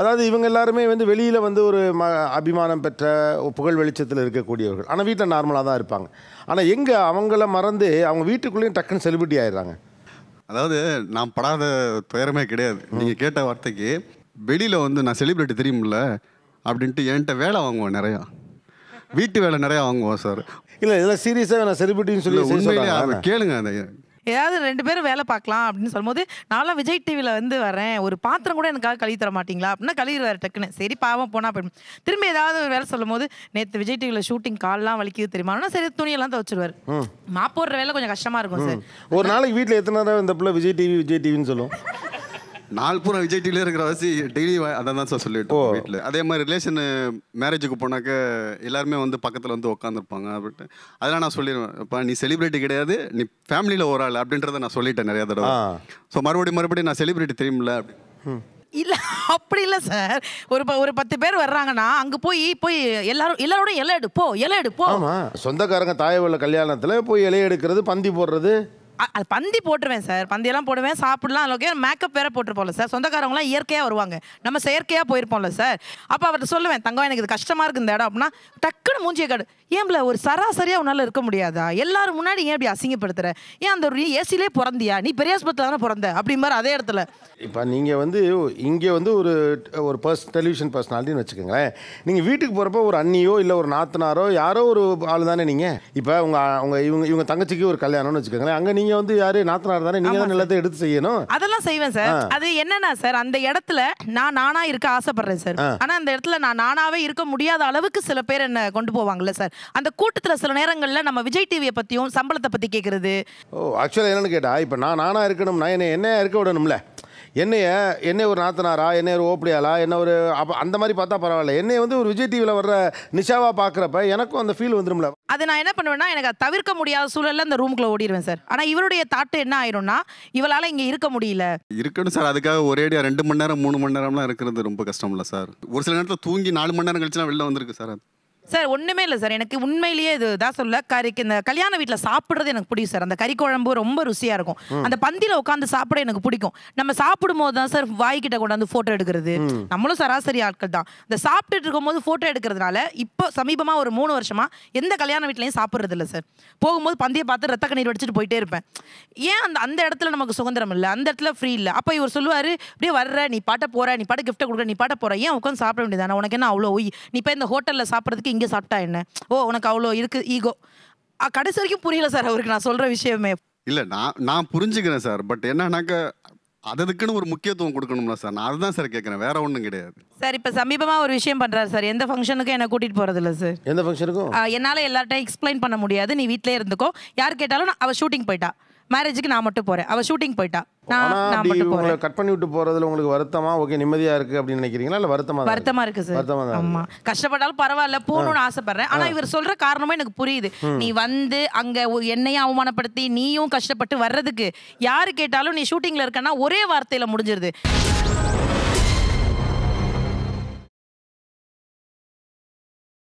அதாவது இவங்க எல்லாருமே வந்து வெளியில் வந்து ஒரு ம அபிமானம் பெற்ற புகழ் வெளிச்சத்தில் இருக்கக்கூடியவர்கள் ஆனால் வீட்டில் நார்மலாக தான் இருப்பாங்க ஆனால் எங்கே அவங்கள மறந்து அவங்க வீட்டுக்குள்ளேயும் டக்குன்னு செலிபிரிட்டி ஆயிடுறாங்க அதாவது நான் படாத துயரமே கிடையாது நீங்கள் கேட்ட வார்த்தைக்கு வெளியில் வந்து நான் செலிபிரிட்டி தெரியும்ல அப்படின்ட்டு என்கிட்ட வேலை வாங்குவேன் நிறையா வீட்டு வேலை நிறையா வாங்குவோம் சார் இல்லை இதெல்லாம் சீரியஸாக நான் செலிபிரிட்டின்னு சொல்லி கேளுங்க அந்த ஏதாவது ரெண்டு பேரும் வேலை பார்க்கலாம் அப்படின்னு சொல்லும்போது நான்லாம் விஜய் டிவியில் வந்து வரேன் ஒரு பாத்திரம் கூட எனக்காக கழுவி தர மாட்டீங்களா அப்படின்னா கழுவிடுவார் டக்குன்னு சரி பாவம் போனால் போயிடும் திரும்பி ஏதாவது ஒரு வேலை சொல்லும் போது நேற்று விஜய் டிவியில் ஷூட்டிங் கால்லாம் வலிக்குது தெரியுமா சரி துணியெல்லாம் துவச்சிருவார் மாப்போடுற வேலை கொஞ்சம் கஷ்டமாக இருக்கும் சார் ஒரு நாளைக்கு வீட்டில் எத்தனை தான் இந்த பிள்ளை விஜய் டிவி விஜய் டிவின்னு சொல்லுவோம் நாள் பூரா விஜய் டிவிலே இருக்கிற வாசி டெய்லி அதான் தான் சார் சொல்லிட்டு வீட்டில் அதே மாதிரி ரிலேஷன் மேரேஜுக்கு போனாக்க எல்லாருமே வந்து பக்கத்தில் வந்து உட்காந்துருப்பாங்க அப்படின்ட்டு அதெல்லாம் நான் சொல்லிடுவேன் இப்போ நீ செலிபிரிட்டி கிடையாது நீ ஃபேமிலியில் ஒரு ஆள் அப்படின்றத நான் சொல்லிட்டேன் நிறையா தடவை ஸோ மறுபடியும் மறுபடியும் நான் செலிபிரிட்டி தெரியுமில்ல அப்படின்னு இல்லை அப்படி இல்லை சார் ஒரு ஒரு பத்து பேர் வர்றாங்கன்னா அங்கே போய் போய் எல்லாரும் எல்லாரோடையும் இலை எடுப்போ இலை எடுப்போ சொந்தக்காரங்க தாயவள்ள கல்யாணத்தில் போய் இலை எடுக்கிறது பந்தி போடுறது அது பந்தி போட்டுருவேன் சார் பந்தியெல்லாம் போடுவேன் சாப்பிடலாம் ஓகே மேக்கப் வேற போட்டுருப்போம்ல சார் சொந்தக்காரவங்களாம் இயற்கையாக வருவாங்க நம்ம செயற்கையாக போயிருப்போம்ல சார் அப்போ அவர்கிட்ட சொல்லுவேன் தங்கம் எனக்கு இது கஷ்டமாக இருக்குது இந்த இடம் அப்படின்னா டக்குன்னு மூஞ்சிய காடு ஏன்ல ஒரு சராசரியாக உன்னால் இருக்க முடியாதா எல்லாரும் முன்னாடி ஏன் இப்படி அசிங்கப்படுத்துற ஏன் அந்த ஒரு ஏசிலே பிறந்தியா நீ பெரிய ஆஸ்பத்திரி தானே பிறந்த மாதிரி அதே இடத்துல இப்போ நீங்கள் வந்து இங்கே வந்து ஒரு ஒரு பர்ஸ் டெலிவிஷன் பர்சனாலிட்டின்னு வச்சுக்கோங்களேன் நீங்கள் வீட்டுக்கு போகிறப்ப ஒரு அண்ணியோ இல்லை ஒரு நாத்தனாரோ யாரோ ஒரு ஆள் தானே நீங்கள் இப்போ உங்கள் உங்கள் இவங்க இவங்க தங்கச்சிக்கு ஒரு கல்யாணம்னு வச்சுக்கோங்களேன் அங்கே நீ நீங்க வந்து யாரு நாத்தனார் தானே நீங்க தான் எல்லாத்தையும் எடுத்து செய்யணும் அதெல்லாம் செய்வேன் சார் அது என்னன்னா சார் அந்த இடத்துல நான் நானா இருக்க ஆசைப்படுறேன் சார் ஆனா அந்த இடத்துல நான் நானாவே இருக்க முடியாத அளவுக்கு சில பேர் என்ன கொண்டு போவாங்கல்ல சார் அந்த கூட்டத்துல சில நேரங்கள்ல நம்ம விஜய் டிவியை பத்தியும் சம்பளத்தை பத்தி கேக்குறது ஓ ஆக்சுவலா என்னன்னு கேட்டா இப்ப நான் நானா இருக்கணும்னா என்ன என்ன இருக்க விடணும்ல என்னைய என்னை ஒரு நாத்தனாரா என்னை ஒரு ஓப்படியாளா என்ன ஒரு அப்போ அந்த மாதிரி பார்த்தா பரவாயில்ல என்னை வந்து ஒரு விஜய் டிவியில் வர்ற நிஷாவாக பார்க்குறப்ப எனக்கும் அந்த ஃபீல் வந்துடும்ல அது நான் என்ன பண்ணுவேன்னா எனக்கு தவிர்க்க முடியாத சூழலில் அந்த ரூமுக்குள்ள ஓடிடுவேன் சார் ஆனால் இவருடைய தாட்டு என்ன ஆயிரும்னா இவளால் இங்கே இருக்க முடியல இருக்கணும் சார் அதுக்காக ஒரே ரெண்டு மணி நேரம் மூணு மணி நேரம்லாம் இருக்கிறது ரொம்ப கஷ்டம் இல்லை சார் ஒரு சில நேரத்தில் தூங்கி நாலு மணி நேரம் கழிச்சுலாம் வெளில வந்திருக்கு சார் அது சார் ஒன்றுமே இல்லை சார் எனக்கு உண்மையிலேயே இது தான் சொல்ல கறிக்கு இந்த கல்யாண வீட்டில் சாப்பிட்றது எனக்கு பிடிக்கும் சார் அந்த கறி குழம்பு ரொம்ப ருசியாக இருக்கும் அந்த பந்தியில் உட்காந்து சாப்பிட எனக்கு பிடிக்கும் நம்ம சாப்பிடும் போது தான் சார் வாய்க்கிட்ட கொண்டாந்து ஃபோட்டோ எடுக்கிறது நம்மளும் சராசரி ஆட்கள் தான் இந்த சாப்பிட்டுட்டு இருக்கும்போது ஃபோட்டோ எடுக்கிறதுனால இப்போ சமீபமாக ஒரு மூணு வருஷமாக எந்த கல்யாண வீட்லையும் சாப்பிட்றது இல்லை சார் போகும்போது பந்தியை பார்த்து ரத்த கண்ணீர் வடிச்சிட்டு போயிட்டே இருப்பேன் ஏன் அந்த அந்த இடத்துல நமக்கு சுதந்திரம் இல்லை அந்த இடத்துல ஃப்ரீ இல்லை அப்போ இவர் சொல்லுவார் அப்படியே வர்ற நீ பாட்ட போகிற நீ பாட்ட கிஃப்ட்டை கொடுக்குற நீ பாட்ட போகிற ஏன் உட்காந்து சாப்பிட வேண்டியதானே உனக்கு என்ன அவ்வளோ ஒய் நீ இப்போ இந்த ஹோட்டலில் சாப்பிட்றதுக்கு இங்கே சாப்பிட்டா என்ன ஓ உனக்கு அவ்வளோ இருக்கு ஈகோ கடைசி வரைக்கும் புரியல சார் அவருக்கு நான் சொல்கிற விஷயமே இல்லை நான் நான் புரிஞ்சுக்கிறேன் சார் பட் என்னன்னாக்க அதுக்குன்னு ஒரு முக்கியத்துவம் கொடுக்கணும்ல சார் நான் அதுதான் சார் கேட்குறேன் வேற ஒன்றும் கிடையாது சார் இப்போ சமீபமாக ஒரு விஷயம் பண்ணுறாரு சார் எந்த ஃபங்க்ஷனுக்கும் என்னை கூட்டிகிட்டு இல்லை சார் எந்த ஃபங்க்ஷனுக்கும் என்னால் எல்லார்ட்டையும் எக்ஸ்பிளைன் பண்ண முடியாது நீ வீட்டிலே இருந்துக்கோ யார் கேட்டாலும் நான் அவள் ஷூட்டிங் போயிட்டா மேரேஜுக்கு நான் மட்டும் போகிறேன் அவள் ஷூட்டிங் போயிட்டா நான் நான் மட்டும் போகிறேன் கட் பண்ணி விட்டு போறதுல உங்களுக்கு வருத்தமா ஓகே நிம்மதியாக இருக்கு அப்படின்னு நினைக்கிறீங்களா இல்லை வருத்தமா வருத்தமாக இருக்கு சார் ஆமா கஷ்டப்பட்டாலும் பரவாயில்ல போகணும்னு ஆசைப்படுறேன் ஆனால் இவர் சொல்ற காரணமும் எனக்கு புரியுது நீ வந்து அங்கே என்னையும் அவமானப்படுத்தி நீயும் கஷ்டப்பட்டு வர்றதுக்கு யாரு கேட்டாலும் நீ ஷூட்டிங்கில் இருக்கன்னா ஒரே வார்த்தையில முடிஞ்சிருது